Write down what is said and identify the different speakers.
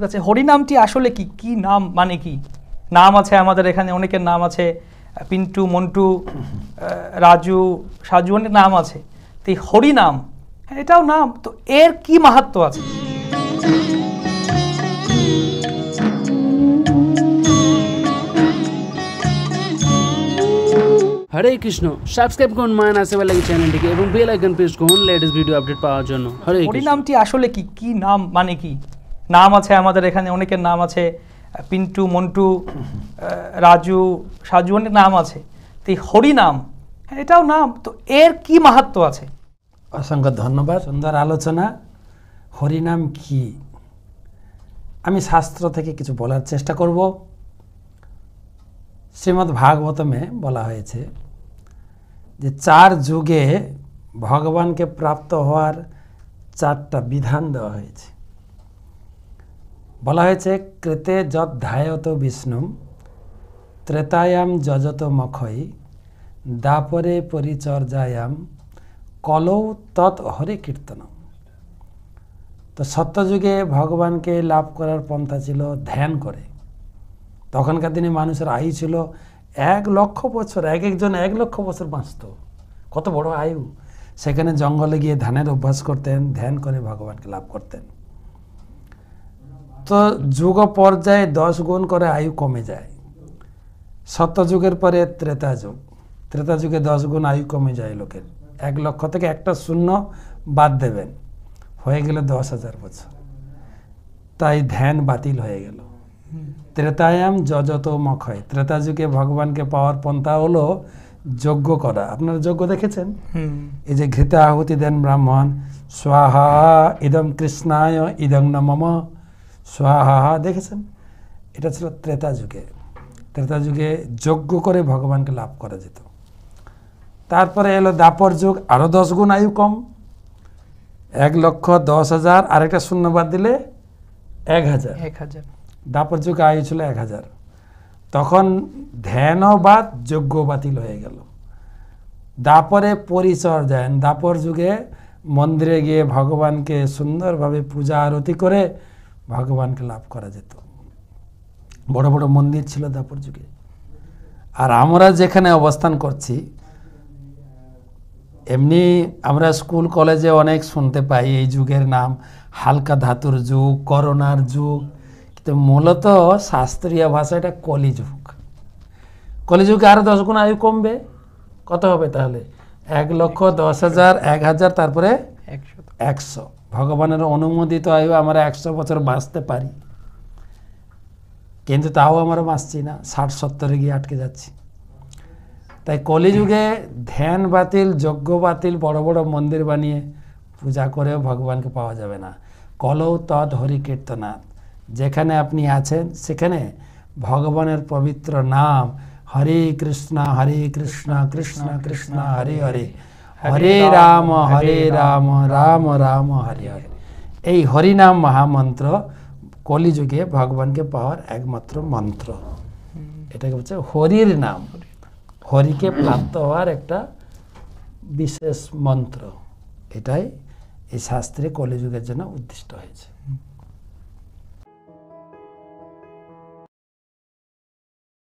Speaker 1: ঠিক আছে হরিনামটি আসলে কি কি নাম মানে কি নাম আছে আমাদের এখানে অনেকের নাম আছে পিন্টু মন্টু রাজু সাজু অনেক নাম আছে তো হরি নাম হ্যাঁ, এটাও নাম তো এর কি মাহাত্ম আছে হরে কৃষ্ণ সাবস্ক্রাইব করুন মায়া নাসেবা লাগে চ্যানেলটিকে এবং বেল আইকন প্রেস করুন লেটেস্ট ভিডিও আপডেট পাওয়ার জন্য হরে কৃষ্ণ নামটি আসলে কি কি নাম মানে কি নাম আছে আমাদের এখানে অনেকের নাম আছে পিন্টু মন্টু রাজু সাজু অনেক নাম আছে তো হরি নাম হ্যাঁ, এটাও নাম তো এর কি মাহাত্ম আছে
Speaker 2: অসংখ্য ধন্যবাদ সুন্দর আলোচনা হরিনাম কি আমি শাস্ত্র থেকে কিছু বলার চেষ্টা করব শ্রীমদ্ ভাগবতমে বলা হয়েছে যে চার যুগে ভগবানকে প্রাপ্ত হওয়ার চারটা বিধান দেওয়া হয়েছে বলা হয়েছে ক্রেতে যত ধায়ত বিষ্ণু ত্রেতায়াম যজত মখই দাপরে পরিচর্যায়াম কলৌ তৎ হরে কীর্তন তো সত্যযুগে ভগবানকে লাভ করার পন্থা ছিল ধ্যান করে তখনকার দিনে মানুষের আয়ু ছিল এক লক্ষ বছর এক একজন এক লক্ষ বছর বাঁচত কত বড় আয়ু সেখানে জঙ্গলে গিয়ে ধ্যানের অভ্যাস করতেন ধ্যান করে ভগবানকে লাভ করতেন তো যুগ পর্যায়ে দশ গুণ করে আয়ু কমে যায় সত্যযুগের পরে ত্রেতা যুগ ত্রেতা যুগে দশ গুণ আয়ু কমে যায় লোকের এক লক্ষ থেকে একটা শূন্য বাদ দেবেন হয়ে গেলে দশ হাজার বছর তাই ধ্যান বাতিল হয়ে গেল ত্রেতায়াম যজত মখয় ত্রেতা যুগে ভগবানকে পাওয়ার পন্থা হলো যজ্ঞ করা আপনারা যজ্ঞ দেখেছেন এই যে ঘৃতা আহুতি দেন ব্রাহ্মণ স্বাহা ইদম কৃষ্ণায় ইদং নমম সোহা দেখেছেন এটা ছিল ত্রেতা যুগে ত্রেতা যুগে যজ্ঞ করে ভগবানকে লাভ করা যেত তারপরে এলো দাপর যুগ আরও দশ গুণ আয়ু কম এক লক্ষ দশ হাজার আরেকটা শূন্যবাদ দিলে এক হাজার এক হাজার দাপর যুগে আয়ু ছিল এক হাজার তখন ধ্যানবাদ বাদ যজ্ঞ বাতিল হয়ে গেল দাপরে পরিচর দেন দাপর যুগে মন্দিরে গিয়ে ভগবানকে সুন্দরভাবে পূজা আরতি করে ভগবানকে লাভ করা যেত বড় বড় মন্দির ছিল দাপর যুগে আর আমরা যেখানে অবস্থান করছি এমনি আমরা স্কুল কলেজে অনেক শুনতে পাই এই যুগের নাম হালকা ধাতুর যুগ করোনার যুগ কিন্তু মূলত শাস্ত্রীয় ভাষা এটা কলিযুগ কলিযুগে আরও দশ গুণ আয়ু কমবে কত হবে তাহলে এক লক্ষ দশ হাজার এক হাজার তারপরে একশো একশো ভগবানের অনুমোদিত হয়েও আমরা একশো বছর বাঁচতে পারি কিন্তু তাও আমরা বাঁচছি না ষাট সত্তরে গিয়ে আটকে যাচ্ছি তাই কলিযুগে ধ্যান বাতিল যজ্ঞ বাতিল বড় বড় মন্দির বানিয়ে পূজা করেও ভগবানকে পাওয়া যাবে না কলৌ তৎ হরি কীর্তনাথ যেখানে আপনি আছেন সেখানে ভগবানের পবিত্র নাম হরে কৃষ্ণ হরে কৃষ্ণ কৃষ্ণ কৃষ্ণ হরে হরে हरे राम हरे राम राम राम हरे हरे एई हरिनाम महामंत्र जुगे, भगवान के पावर एक मात्र मंत्र एटा के भन्छ नाम हरि के प्राप्त होवार एकटा विशेष मंत्र एताई ई शास्त्रे कोलेजुके जाना उद्दिष्ट हैछ